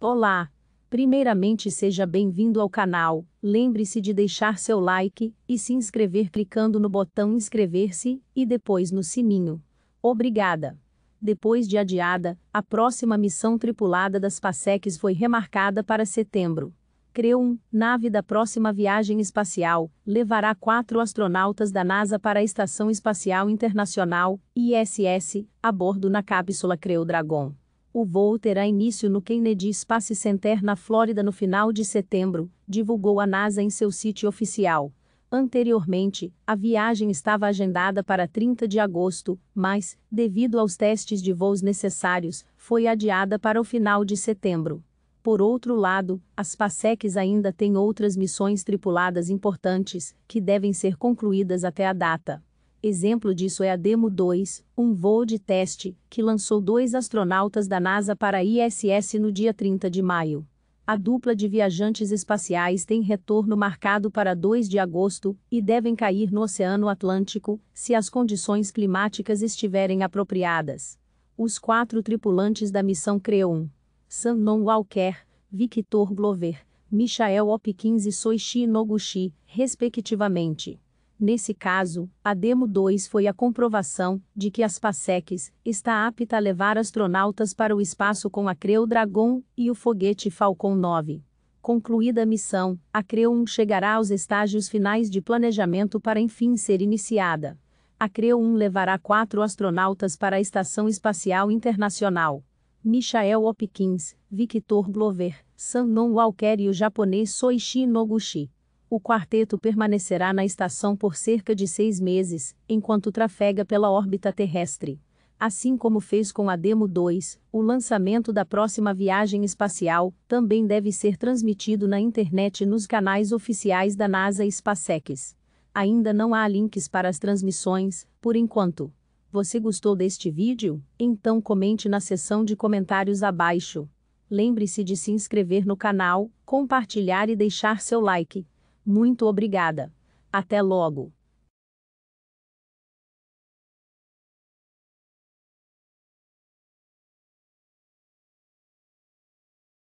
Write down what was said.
Olá! Primeiramente seja bem-vindo ao canal, lembre-se de deixar seu like e se inscrever clicando no botão inscrever-se e depois no sininho. Obrigada! Depois de adiada, a próxima missão tripulada das PASECs foi remarcada para setembro. Creum, nave da próxima viagem espacial, levará quatro astronautas da NASA para a Estação Espacial Internacional, ISS, a bordo na cápsula Creu Dragon. O voo terá início no Kennedy Space Center na Flórida no final de setembro, divulgou a NASA em seu sítio oficial. Anteriormente, a viagem estava agendada para 30 de agosto, mas, devido aos testes de voos necessários, foi adiada para o final de setembro. Por outro lado, as SpaceX ainda têm outras missões tripuladas importantes, que devem ser concluídas até a data. Exemplo disso é a Demo 2, um voo de teste, que lançou dois astronautas da NASA para a ISS no dia 30 de maio. A dupla de viajantes espaciais tem retorno marcado para 2 de agosto e devem cair no Oceano Atlântico, se as condições climáticas estiverem apropriadas. Os quatro tripulantes da missão CREON, Samnon Walker, Victor Glover, Michael Hopkins e Soichi Noguchi, respectivamente. Nesse caso, a Demo 2 foi a comprovação de que as SpaceX está apta a levar astronautas para o espaço com a Creu Dragon e o foguete Falcon 9. Concluída a missão, a Creu 1 chegará aos estágios finais de planejamento para enfim ser iniciada. A Creu 1 levará quatro astronautas para a Estação Espacial Internacional. Michael Hopkins, Victor Glover, Sannon Walker e o japonês Soichi Noguchi o quarteto permanecerá na estação por cerca de seis meses, enquanto trafega pela órbita terrestre. Assim como fez com a Demo 2, o lançamento da próxima viagem espacial também deve ser transmitido na internet nos canais oficiais da NASA e SpaceX. Ainda não há links para as transmissões, por enquanto. Você gostou deste vídeo? Então comente na seção de comentários abaixo. Lembre-se de se inscrever no canal, compartilhar e deixar seu like. Muito obrigada. Até logo.